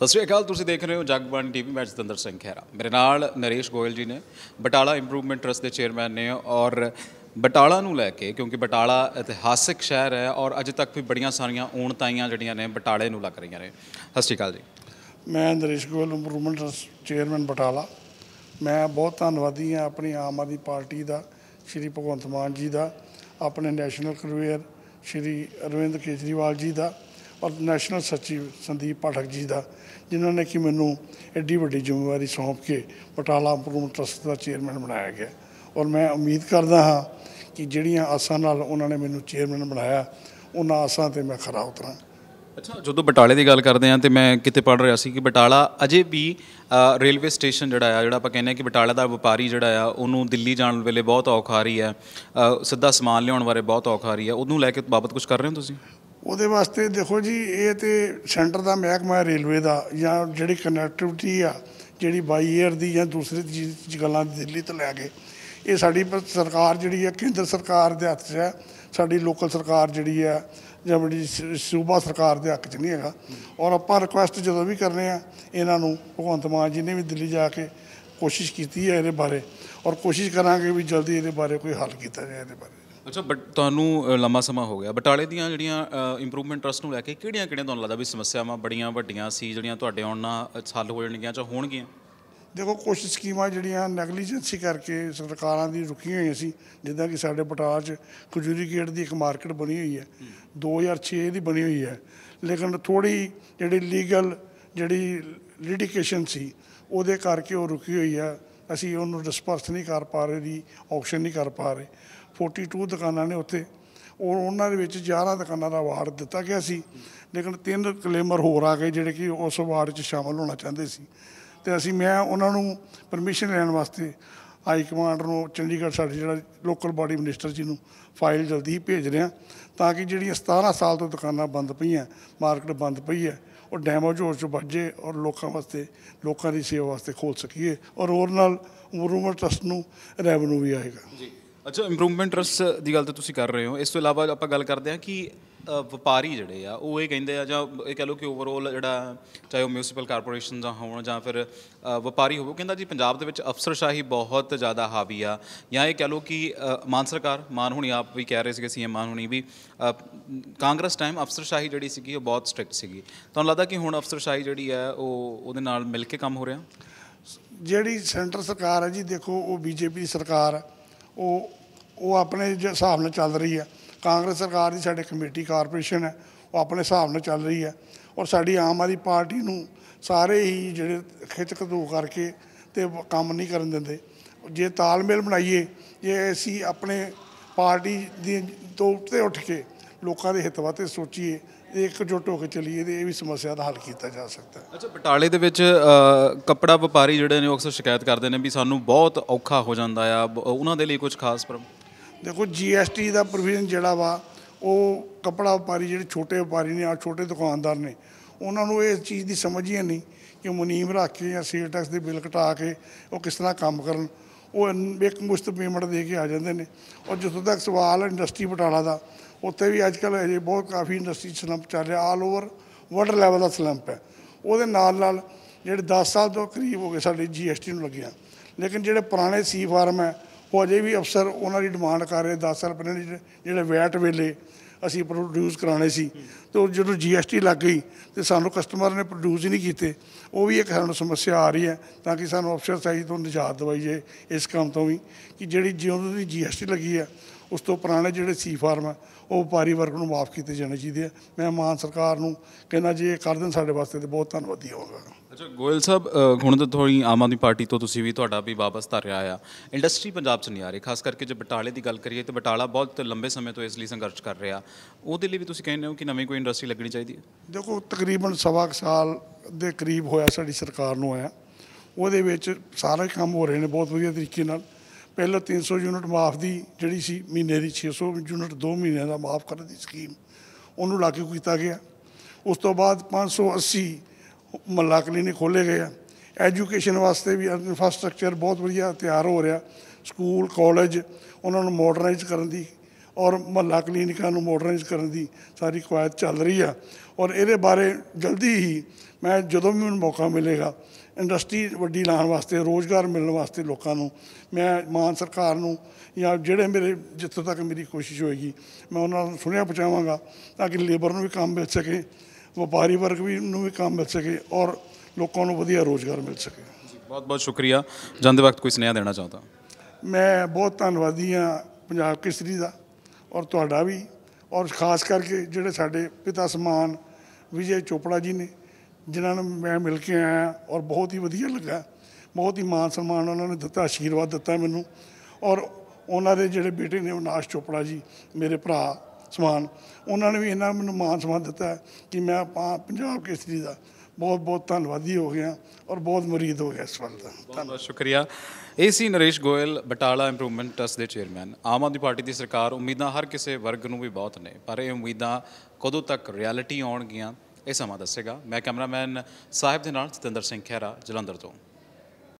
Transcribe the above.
ਸਤਿ ਸ਼੍ਰੀ ਅਕਾਲ ਤੁਸੀਂ ਦੇਖ ਰਹੇ ਹੋ ਜਗਬਾਨ ਟੀਵੀ ਮੈਚ ਦੰਦਰ ਸਿੰਘ ਖੇਰਾ ਮੇਰੇ ਨਾਲ ਨਰੇਸ਼ ਗੋਇਲ ਜੀ ਨੇ ਬਟਾਲਾ ਇੰਪਰੂਵਮੈਂਟ ਟਰਸਟ ਦੇ ਚੇਅਰਮੈਨ ਨੇ ਔਰ ਬਟਾਲਾ ਨੂੰ ਲੈ ਕੇ ਕਿਉਂਕਿ ਬਟਾਲਾ ਇਤਿਹਾਸਿਕ ਸ਼ਹਿਰ ਹੈ ਔਰ ਅਜੇ ਤੱਕ ਵੀ ਬੜੀਆਂ ਸਾਰੀਆਂ ਔਣਤਾਈਆਂ ਜਿਹੜੀਆਂ ਨੇ ਬਟਾਲੇ ਨੂੰ ਲੱਗ ਰਹੀਆਂ ਨੇ ਸਤਿ ਸ਼੍ਰੀ ਅਕਾਲ ਜੀ ਮੈਂ Naresh Goyal improvement trust chairman Batala ਮੈਂ ਬਹੁਤ ਧੰਨਵਾਦੀ ਹਾਂ ਆਪਣੀ ਆਮ ਆਦਮੀ ਪਾਰਟੀ ਦਾ ਸ਼੍ਰੀ ਭਗਵੰਤ ਮਾਨ ਜੀ ਦਾ ਆਪਣੇ ਨੈਸ਼ਨਲ ਕਨਵੀਅਰ ਸ਼੍ਰੀ ਅਰਵਿੰਦ ਕੇਜਰੀਵਾਲ ਜੀ ਦਾ ਪਰ ਨੈਸ਼ਨਲ ਸਚਿਵ ਸੰਦੀਪ ਪਾਠਕ ਜੀ ਦਾ ਜਿਨ੍ਹਾਂ ਨੇ ਕਿ ਮੈਨੂੰ ਐਡੀ ਵੱਡੀ ਜ਼ਿੰਮੇਵਾਰੀ ਸੌਂਪ ਕੇ ਪਟਾਲਾ ਇੰਪਰੂਵਮੈਂਟ ਟਰਸਟ ਦਾ ਚੇਅਰਮੈਨ ਬਣਾਇਆ ਗਿਆ ਔਰ ਮੈਂ ਉਮੀਦ ਕਰਦਾ ਹਾਂ ਕਿ ਜਿਹੜੀਆਂ ਆਸਾਂ ਨਾਲ ਉਹਨਾਂ ਨੇ ਮੈਨੂੰ ਚੇਅਰਮੈਨ ਬਣਾਇਆ ਉਹਨਾਂ ਆਸਾਂ ਤੇ ਮੈਂ ਖਰਾ ਉਤਰਾਂ ਅੱਛਾ ਜਦੋਂ ਬਟਾਲੇ ਦੀ ਗੱਲ ਕਰਦੇ ਆਂ ਤੇ ਮੈਂ ਕਿਤੇ ਪੜ ਰਿਹਾ ਸੀ ਕਿ ਬਟਾਲਾ ਅਜੇ ਵੀ ਰੇਲਵੇ ਸਟੇਸ਼ਨ ਜਿਹੜਾ ਆ ਜਿਹੜਾ ਆਪਾਂ ਕਹਿੰਦੇ ਆ ਕਿ ਬਟਾਲਾ ਦਾ ਵਪਾਰੀ ਜਿਹੜਾ ਆ ਉਹਨੂੰ ਦਿੱਲੀ ਜਾਣ ਵੇਲੇ ਬਹੁਤ ਔਖਾ ਰਹੀ ਹੈ ਸਿੱਧਾ ਸਮਾਨ ਲਿਆਉਣ ਬਾਰੇ ਬਹੁਤ ਔਖਾ ਰਹੀ ਹੈ ਉਹਨੂੰ ਲੈ ਕੇ ਬਾਬਤ ਕੁਝ ਕਰ ਰਹੇ ਹੋ ਤੁਸੀਂ ਉਹਦੇ ਵਾਸਤੇ ਦੇਖੋ ਜੀ ਇਹ ਤੇ ਸੈਂਟਰ ਦਾ ਮਹਿਕਮਾ ਰੇਲਵੇ ਦਾ ਜਾਂ ਜਿਹੜੀ ਕਨੈਕਟੀਵਿਟੀ ਆ ਜਿਹੜੀ ਬਾਈ 에ਅਰ ਦੀ ਜਾਂ ਦੂਸਰੀ ਚੀਜ਼ ਗੱਲਾਂ ਦਿੱਲੀ ਤੋਂ ਲੈ ਕੇ ਇਹ ਸਾਡੀ ਸਰਕਾਰ ਜਿਹੜੀ ਹੈ ਕੇਂਦਰ ਸਰਕਾਰ ਦੇ ਹੱਥ 'ਚ ਹੈ ਸਾਡੀ ਲੋਕਲ ਸਰਕਾਰ ਜਿਹੜੀ ਹੈ ਜਾਂ ਬੜੀ ਸੂਬਾ ਸਰਕਾਰ ਦੇ ਹੱਕ 'ਚ ਨਹੀਂ ਹੈਗਾ ਔਰ ਆਪਾਂ ਰਿਕੁਐਸਟ ਜਦੋਂ ਵੀ ਕਰਨੇ ਆ ਇਹਨਾਂ ਨੂੰ ਭਗਵੰਤ ਮਾਨ ਜੀ ਨੇ ਵੀ ਦਿੱਲੀ ਜਾ ਕੇ ਕੋਸ਼ਿਸ਼ ਕੀਤੀ ਹੈ ਇਹਦੇ ਬਾਰੇ ਔਰ ਕੋਸ਼ਿਸ਼ ਕਰਾਂਗੇ ਵੀ ਜਲਦੀ ਇਹਦੇ ਬਾਰੇ ਕੋਈ ਹੱਲ ਕੀਤਾ ਜਾਏ ਇਹਦੇ ਬਾਰੇ ਅੱਛਾ ਬਟ ਤੁਹਾਨੂੰ ਲੰਮਾ ਸਮਾਂ ਹੋ ਗਿਆ ਬਟਾਲੇ ਦੀਆਂ ਜਿਹੜੀਆਂ ਇੰਪਰੂਵਮੈਂਟ ਟਰਸਟ ਨੂੰ ਲੈ ਕੇ ਕਿਹੜੀਆਂ ਕਿਹੜੀਆਂ ਤੁਹਾਨੂੰ ਲੱਗਦਾ ਵੀ ਸਮੱਸਿਆਵਾਂ ਬੜੀਆਂ ਵੱਡੀਆਂ ਸੀ ਜਿਹੜੀਆਂ ਤੁਹਾਡੇ ਆਉਣ ਨਾਲ ਹੱਲ ਹੋ ਜਾਣਗੀਆਂ ਜਾਂ ਹੋਣਗੀਆਂ ਦੇਖੋ ਕੁਝ ਸਕੀਮਾਂ ਜਿਹੜੀਆਂ ਨੈਗਲੀਜੈਂਸੀ ਕਰਕੇ ਸਰਕਾਰਾਂ ਦੀ ਰੁਕੀਆਂ ਹੋਈਆਂ ਸੀ ਜਿੱਦਾਂ ਕਿ ਸਾਡੇ ਬਟਾਲਾ 'ਚ ਖਜੂਰੀ ਗੇਟ ਦੀ ਇੱਕ ਮਾਰਕੀਟ ਬਣੀ ਹੋਈ ਹੈ 2006 ਦੀ ਬਣੀ ਹੋਈ ਹੈ ਲੇਕਿਨ ਥੋੜੀ ਜਿਹੜੀ ਲੀਗਲ ਜਿਹੜੀ ਲਿਟੀਗੇਸ਼ਨ ਸੀ ਉਹਦੇ ਕਰਕੇ ਉਹ ਰੁਕੀ ਹੋਈ ਹੈ ਅਸੀਂ ਉਹਨੂੰ ਡਿਸਪਰਸ ਨਹੀਂ ਕਰ ਪਾ ਰਹੇ ਦੀ ਆਕਸ਼ਨ ਨਹੀਂ ਕਰ ਪਾ ਰਹੇ 42 ਦੁਕਾਨਾਂ ਨੇ ਉੱਥੇ ਔਰ ਉਹਨਾਂ ਦੇ ਵਿੱਚ 11 ਦੁਕਾਨਾਂ ਦਾ ਅਵਾਰਡ ਦਿੱਤਾ ਗਿਆ ਸੀ ਲੇਕਿਨ ਤਿੰਨ ਕਲੇਮਰ ਹੋਰ ਆ ਗਏ ਜਿਹੜੇ ਕਿ ਉਸ ਅਵਾਰਡ 'ਚ ਸ਼ਾਮਲ ਹੋਣਾ ਚਾਹੁੰਦੇ ਸੀ ਤੇ ਅਸੀਂ ਮੈਂ ਉਹਨਾਂ ਨੂੰ ਪਰਮਿਸ਼ਨ ਲੈਣ ਵਾਸਤੇ ਹਾਈ ਕਮਾਂਡਰ ਨੂੰ ਚੰਡੀਗੜ੍ਹ ਸਾਡੇ ਜਿਹੜਾ ਲੋਕਲ ਬਾਡੀ ਮਿਨਿਸਟਰ ਜੀ ਨੂੰ ਫਾਈਲ ਜਲਦੀ ਹੀ ਭੇਜ ਰਿਹਾ ਤਾਂ ਕਿ ਜਿਹੜੀਆਂ 17 ਸਾਲ ਤੋਂ ਦੁਕਾਨਾਂ ਬੰਦ ਪਈਆਂ ਮਾਰਕੀਟ ਬੰਦ ਪਈ ਹੈ ਉਹ ਡੈਮੇਜ ਜੋਰ ਚ ਵੱਜੇ ਔਰ ਲੋਕਾਂ ਵਾਸਤੇ ਲੋਕਾਂ ਦੀ ਸੇਵਾ ਵਾਸਤੇ ਖੋਲ ਸਕੀਏ ਔਰ ਹੋਰ ਨਾਲ ਉਮਰ ਉਮਰ ਨੂੰ ਰੈਵਨਿਊ ਵੀ ਆਏਗਾ ਜੀ ਅੱਛਾ ਇੰਪਰੂਵਮੈਂਟ ਟਰਸਟ ਦੀ ਗੱਲ ਤਾਂ ਤੁਸੀਂ ਕਰ ਰਹੇ ਹੋ ਇਸ ਤੋਂ ਇਲਾਵਾ ਆਪਾਂ ਗੱਲ ਕਰਦੇ ਹਾਂ ਕਿ ਵਪਾਰੀ ਜਿਹੜੇ ਆ ਉਹ ਇਹ ਕਹਿੰਦੇ ਆ ਜਾਂ ਇਹ ਕਹ ਲਓ ਕਿ ਓਵਰਆਲ ਜਿਹੜਾ ਚਾਹੇ ਉਹ ਮਿਊਨਿਸਪਲ ਕਾਰਪੋਰੇਸ਼ਨ ਦਾ ਹੋਣ ਜਾਂ ਫਿਰ ਵਪਾਰੀ ਹੋਵੋ ਕਹਿੰਦਾ ਜੀ ਪੰਜਾਬ ਦੇ ਵਿੱਚ ਅਫਸਰਸ਼ਾਹੀ ਬਹੁਤ ਜ਼ਿਆਦਾ ਹਾਵੀ ਆ ਜਾਂ ਇਹ ਕਹ ਲਓ ਕਿ ਮਾਨ ਸਰਕਾਰ ਮਾਨ ਹੁਣੀ ਆਪ ਵੀ ਕਹਿ ਰਹੇ ਸੀਗੇ ਸੀਐਮ ਮਾਨ ਹੁਣੀ ਵੀ ਕਾਂਗਰਸ ਟਾਈਮ ਅਫਸਰਸ਼ਾਹੀ ਜਿਹੜੀ ਸੀਗੀ ਉਹ ਬਹੁਤ ਸਟ੍ਰਿਕਟ ਸੀਗੀ ਤੁਹਾਨੂੰ ਲੱਗਦਾ ਕਿ ਹੁਣ ਅਫਸਰਸ਼ਾਹੀ ਜਿਹੜੀ ਹੈ ਉਹ ਉਹਦੇ ਨਾਲ ਮਿਲ ਕੇ ਕੰਮ ਹੋ ਰਿਹਾ ਜਿਹੜੀ ਸੈਂਟਰ ਸਰਕਾਰ ਹੈ ਜੀ ਦੇਖੋ ਉਹ ਬੀਜੇਪੀ ਦੀ ਸਰਕਾਰ ਹੈ ਉਹ ਉਹ ਆਪਣੇ ਹਿਸਾਬ ਨਾਲ ਚੱਲ ਰਹੀ ਹੈ ਕਾਂਗਰਸ ਸਰਕਾਰ ਦੀ ਸਾਡੇ ਕਮੇਟੀ ਕਾਰਪੋਰੇਸ਼ਨ ਹੈ ਉਹ ਆਪਣੇ ਹਿਸਾਬ ਨਾਲ ਚੱਲ ਰਹੀ ਹੈ ਔਰ ਸਾਡੀ ਆਮ ਆਦਮੀ ਪਾਰਟੀ ਨੂੰ ਸਾਰੇ ਹੀ ਜਿਹੜੇ ਖਿੱਚ ਕਰਕੇ ਤੇ ਕੰਮ ਨਹੀਂ ਕਰਨ ਦਿੰਦੇ ਜੇ ਤਾਲਮੇਲ ਬਣਾਈਏ ਜੇ ਅਸੀਂ ਆਪਣੇ ਪਾਰਟੀ ਦੀ ਤੋਂ ਉੱਤੇ ਉੱਠ ਕੇ ਲੋਕਾਂ ਦੇ ਹਿੱਤ ਵਾਸਤੇ ਸੋਚੀਏ ਇਕਜੁੱਟ ਹੋ ਕੇ ਚੱਲੀਏ ਤੇ ਇਹ ਵੀ ਸਮੱਸਿਆ ਦਾ ਹੱਲ ਕੀਤਾ ਜਾ ਸਕਦਾ ਅੱਛਾ ਬਟਾਲੇ ਦੇ ਵਿੱਚ ਕੱਪੜਾ ਵਪਾਰੀ ਜਿਹੜੇ ਨੇ ਉਹ ਅਕਸਰ ਸ਼ਿਕਾਇਤ ਕਰਦੇ ਨੇ ਵੀ ਸਾਨੂੰ ਬਹੁਤ ਔਖਾ ਹੋ ਜਾਂਦਾ ਆ ਉਹਨਾਂ ਦੇ ਲਈ ਕੁਝ ਖਾਸ ਪਰ ਦੇਖੋ ਜੀਐਸਟੀ ਦਾ ਪ੍ਰੋਵੀਜ਼ਨ ਜਿਹੜਾ ਵਾ ਉਹ ਕੱਪੜਾ ਵਪਾਰੀ ਜਿਹੜੇ ਛੋਟੇ ਵਪਾਰੀ ਨੇ ਆ ਛੋਟੇ ਦੁਕਾਨਦਾਰ ਨੇ ਉਹਨਾਂ ਨੂੰ ਇਸ ਚੀਜ਼ ਦੀ ਸਮਝ ਹੀ ਨਹੀਂ ਕਿ ਮੁਨੀਮ ਰੱਖ ਕੇ ਜਾਂ ਸੇਲ ਟੈਕਸ ਦੇ ਬਿੱਲ ਘਟਾ ਕੇ ਉਹ ਕਿਸ ਤਰ੍ਹਾਂ ਕੰਮ ਕਰਨ ਉਹ ਇੱਕ ਮੁਸ਼ਤ ਪੇਮੈਂਟ ਦੇ ਕੇ ਆ ਜਾਂਦੇ ਨੇ ਔਰ ਜਿੱਥੋਂ ਤੱਕ ਸਵਾਲ ਇੰਡਸਟਰੀ ਬਟਾਲਾ ਦਾ ਉੱਥੇ ਵੀ ਅੱਜ ਕੱਲ ਅਜੇ ਬਹੁਤ ਕਾਫੀ ਇੰਡਸਟਰੀ ਸਲੰਪ ਚੱਲ ਰਿਹਾ ਆਲ ਓਵਰ ਵਰਲਡ ਲੈਵਲ ਦਾ ਸਲੰਪ ਹੈ ਉਹਦੇ ਨਾਲ ਨਾਲ ਜਿਹੜੇ 10 ਸਾਲ ਤੋਂ ਕਰੀਬ ਹੋ ਗਏ ਸਾਡੇ ਜੀਐਸਟੀ ਨੂੰ ਲੱਗਿਆ ਲੇਕਿਨ ਜਿਹੜੇ ਪੁਰਾਣੇ ਸੀ ਫਾਰਮ ਹੈ ਉਹ ਅਜੇ ਵੀ ਅਫਸਰ ਉਹਨਾਂ ਦੀ ਡਿਮਾਂਡ ਕਰ ਰਹੇ 10 ਸਾਲ ਪਹਿਲਾਂ ਜਿਹੜੇ ਵੈਟ ਵੇਲੇ ਅਸੀਂ ਪ੍ਰੋਡਿਊਸ ਕਰਾਣੇ ਸੀ ਤੇ ਜਦੋਂ ਜੀਐਸਟੀ ਲੱਗ ਗਈ ਤੇ ਸਾਨੂੰ ਕਸਟਮਰ ਨੇ ਪ੍ਰੋਡਿਊਸ ਹੀ ਨਹੀਂ ਕੀਤੇ ਉਹ ਵੀ ਇੱਕ ਸਾਨੂੰ ਸਮੱਸਿਆ ਆ ਰਹੀ ਹੈ ਤਾਂ ਕਿ ਸਾਨੂੰ ਆਫਸਰ ਸਾਈਜ਼ ਤੋਂ ਨਿਜਾਤ ਦਵਾਈਏ ਇਸ ਕੰਮ ਤੋਂ ਵੀ ਕਿ ਜਿਹੜੀ ਜਿਉਂ ਦੀ ਜੀਐਸਟੀ ਲੱਗੀ ਆ ਉਸ ਤੋਂ ਪੁਰਾਣੇ ਜਿਹੜੇ ਸੀ ਫਾਰਮ ਆ ਉਹ ਵਪਾਰੀ ਵਰਗ ਨੂੰ ਮਾਫ ਕੀਤੇ ਜਾਣੇ ਚਾਹੀਦੇ ਆ ਮੈਂ ਮਾਨ ਸਰਕਾਰ ਨੂੰ ਕਹਿੰਦਾ ਜੇ ਇਹ ਕਰ ਦੇਣ ਸਾਡੇ ਵਾਸਤੇ ਤੇ ਬਹੁਤ ਧੰਨਵਾਦੀ ਹੋਵਾਂਗਾ ਅੱਛਾ ਗੋਇਲ ਸਾਹਿਬ ਹੁਣ ਤਾਂ ਥੋੜੀ ਆਮ ਆਦਮੀ ਪਾਰਟੀ ਤੋਂ ਤੁਸੀਂ ਵੀ ਤੁਹਾਡਾ ਵੀ ਵਾਪਸ ਧਰ ਰਿਹਾ ਆ ਇੰਡਸਟਰੀ ਪੰਜਾਬ 'ਚ ਨਹੀਂ ਆ ਰਹੀ ਖਾਸ ਕਰਕੇ ਜੇ ਬਟਾਲੇ ਦੀ ਗੱਲ ਕਰੀਏ ਤਾਂ ਬਟਾਲਾ ਬਹੁਤ ਲੰਬੇ ਸਮੇਂ ਤੋਂ ਇਸ ਲਈ ਸੰਘਰਸ਼ ਕਰ ਰਿਹਾ ਉਹਦੇ ਲਈ ਵੀ ਤੁਸੀਂ ਕਹਿੰਦੇ ਹੋ ਕਿ ਨਵੀਂ ਕੋਈ ਇੰਡਸਟਰੀ ਲੱਗਣੀ ਚਾਹੀਦੀ ਹੈ ਦੇਖੋ ਤਕਰੀਬਨ ਸਵਾ ਸਾਲ ਦੇ ਕਰੀਬ ਹੋਇਆ ਸਾਡੀ ਸਰਕਾਰ ਨੂੰ ਆਇਆ ਉਹਦੇ ਵਿੱਚ ਸਾਰੇ ਕੰਮ ਹੋ ਰਹੇ ਨੇ ਬਹੁਤ ਵਧੀਆ ਤਰੀਕੇ ਨਾਲ ਪਹਿਲਾਂ 300 ਯੂਨਿਟ ਮਾਫ ਦੀ ਜਿਹੜੀ ਸੀ ਮਹੀਨੇ ਦੀ 600 ਯੂਨਿਟ 2 ਮਹੀਨਿਆਂ ਦਾ ਮਾਫ ਕਰਨ ਦੀ ਸਕੀਮ ਉਹਨੂੰ ਲਾਗੂ ਕੀਤਾ ਗਿਆ ਉਸ ਤੋਂ ਬਾਅਦ 580 ਮੱਲਾ ਕਲੀਨਿਕ ਖੋਲੇ ਗਏ ਆ ਐਜੂਕੇਸ਼ਨ ਵਾਸਤੇ ਵੀ ਇਨਫਰਾਸਟ੍ਰਕਚਰ ਬਹੁਤ ਵਧੀਆ ਤਿਆਰ ਹੋ ਰਿਹਾ ਸਕੂਲ ਕਾਲਜ ਉਹਨਾਂ ਨੂੰ ਮਾਡਰਨਾਈਜ਼ ਕਰਨ ਦੀ ਔਰ ਮਹੱਲਾ ਕਲੀਨਿਕਾਂ ਨੂੰ ਮਾਡਰਨਾਈਜ਼ ਕਰਨ ਦੀ ਸਾਰੀ ਕੋਸ਼ਿਸ਼ ਚੱਲ ਰਹੀ ਆ ਔਰ ਇਹਦੇ ਬਾਰੇ ਜਲਦੀ ਹੀ ਮੈਂ ਜਦੋਂ ਵੀ ਮੈਨੂੰ ਮੌਕਾ ਮਿਲੇਗਾ ਇੰਡਸਟਰੀ ਵੱਡੀ ਲਾਣ ਵਾਸਤੇ ਰੋਜ਼ਗਾਰ ਮਿਲਣ ਵਾਸਤੇ ਲੋਕਾਂ ਨੂੰ ਮੈਂ ਮਾਨ ਸਰਕਾਰ ਨੂੰ ਜਾਂ ਜਿਹੜੇ ਮੇਰੇ ਜਿੱਥੇ ਤੱਕ ਮੇਰੀ ਕੋਸ਼ਿਸ਼ ਹੋਏਗੀ ਮੈਂ ਉਹਨਾਂ ਨੂੰ ਸੁਣਿਆ ਪਹੁੰਚਾਵਾਂਗਾ ਤਾਂ ਕਿ ਲੇਬਰ ਨੂੰ ਵੀ ਕੰਮ ਮਿਲ ਸਕੇ ਵਪਾਰੀ ਵਰਗ ਵੀ ਨੂੰ ਵੀ ਕੰਮ ਮਿਲ ਸਕੇ ਔਰ ਲੋਕਾਂ ਨੂੰ ਵਧੀਆ ਰੋਜ਼ਗਾਰ ਮਿਲ ਸਕੇ ਬਹੁਤ ਬਹੁਤ ਸ਼ੁਕਰੀਆ ਜਾਂਦੇ ਵਕਤ ਕੋਈ ਸੁਨੇਹਾ ਦੇਣਾ ਚਾਹਤਾ ਮੈਂ ਬਹੁਤ ਧੰਨਵਾਦੀ ਹਾਂ ਪੰਜਾਬ ਕਿਸਰੀ ਦਾ ਔਰ ਤੁਹਾਡਾ ਵੀ ਔਰ ਖਾਸ ਕਰਕੇ ਜਿਹੜੇ ਸਾਡੇ ਪਿਤਾ ਸਮਾਨ ਵਿਜੇ ਚੋਪੜਾ ਜੀ ਨੇ ਜਿਨ੍ਹਾਂ ਨੂੰ ਮੈਂ ਮਿਲ ਕੇ ਆਇਆ ਔਰ ਬਹੁਤ ਹੀ ਵਧੀਆ ਲੱਗਾ ਬਹੁਤ ਹੀ ਮਾਨ ਸਨਮਾਨ ਉਹਨਾਂ ਨੇ ਦਿੱਤਾ ਆਸ਼ੀਰਵਾਦ ਦਿੱਤਾ ਮੈਨੂੰ ਔਰ ਉਹਨਾਂ ਦੇ ਜਿਹੜੇ ਬੇਟੇ ਨੇ ਉਹ ਨਾਸ਼ ਚੋਪੜਾ ਜੀ ਮੇਰੇ ਭਰਾ ਸਮਾਨ ਉਹਨਾਂ ਨੇ ਵੀ ਇਹਨਾਂ ਮੈਨੂੰ ਮਾਨ ਸਮਾਨ ਦਿੱਤਾ ਕਿ ਮੈਂ ਆਪਾਂ ਪੰਜਾਬ ਕੇਸਰੀ ਦਾ ਬਹੁਤ ਬਹੁਤ ਧੰਨਵਾਦੀ ਹੋ ਗਿਆ ਔਰ ਬਹੁਤ ਮਰੀਦ ਹੋ ਗਿਆ ਇਸ ਵੱਲ ਦਾ ਧੰਨਵਾਦ ਸ਼ੁਕਰੀਆ ਏਸੀ ਨਰੇਸ਼ ਗੋਇਲ ਬਟਾਲਾ ਇੰਪਰੂਵਮੈਂਟ ਟਰਸਟ ਦੇ ਚੇਅਰਮੈਨ ਆਮ ਆਦਮੀ ਪਾਰਟੀ ਦੀ ਸਰਕਾਰ ਉਮੀਦਾਂ ਹਰ ਕਿਸੇ ਵਰਗ ਨੂੰ ਵੀ ਬਹੁਤ ਨੇ ਪਰ ਇਹ ਉਮੀਦਾਂ ਕਦੋਂ ਤੱਕ ਰਿਐਲਿਟੀ ਆਉਣਗੀਆਂ ਇਹ ਸਮਾਂ ਦੱਸੇਗਾ ਮੈਂ ਕੈਮਰਾਮੈਨ ਸਾਹਿਬ ਦੇ ਨਾਲ ਸਤਿੰਦਰ ਸਿੰਘ ਖਹਿਰਾ ਜਲੰਧਰ ਤੋਂ